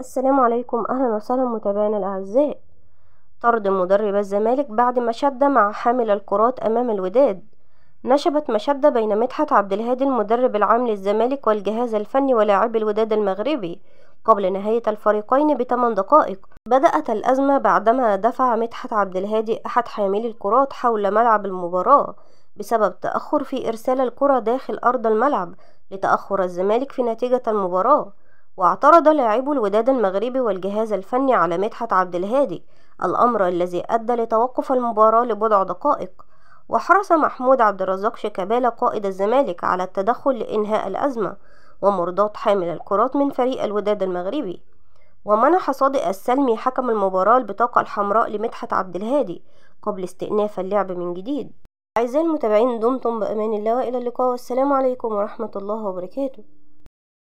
السلام عليكم أهلا وسهلا متابعينا الأعزاء طرد مدرب الزمالك بعد مشدة مع حامل الكرات أمام الوداد نشبت مشدة بين مدحت عبد الهادي المدرب العام للزمالك والجهاز الفني ولاعب الوداد المغربي قبل نهاية الفريقين بثمان دقائق بدأت الأزمة بعدما دفع مدحت عبد الهادي أحد حاملي الكرات حول ملعب المباراة بسبب تأخر في إرسال الكرة داخل أرض الملعب لتأخر الزمالك في نتيجة المباراة واعترض لاعبو الوداد المغربي والجهاز الفني على مدحت عبد الهادي الأمر الذي أدى لتوقف المباراة لبضع دقائق وحرص محمود عبد الرزاق شيكابالا قائد الزمالك على التدخل لإنهاء الأزمة ومرضات حامل الكرات من فريق الوداد المغربي ومنح صادق السلمي حكم المباراة البطاقة الحمراء لمدحت عبد الهادي قبل استئناف اللعب من جديد أعزائي المتابعين دمتم بأمان الله وإلى اللقاء والسلام عليكم ورحمة الله وبركاته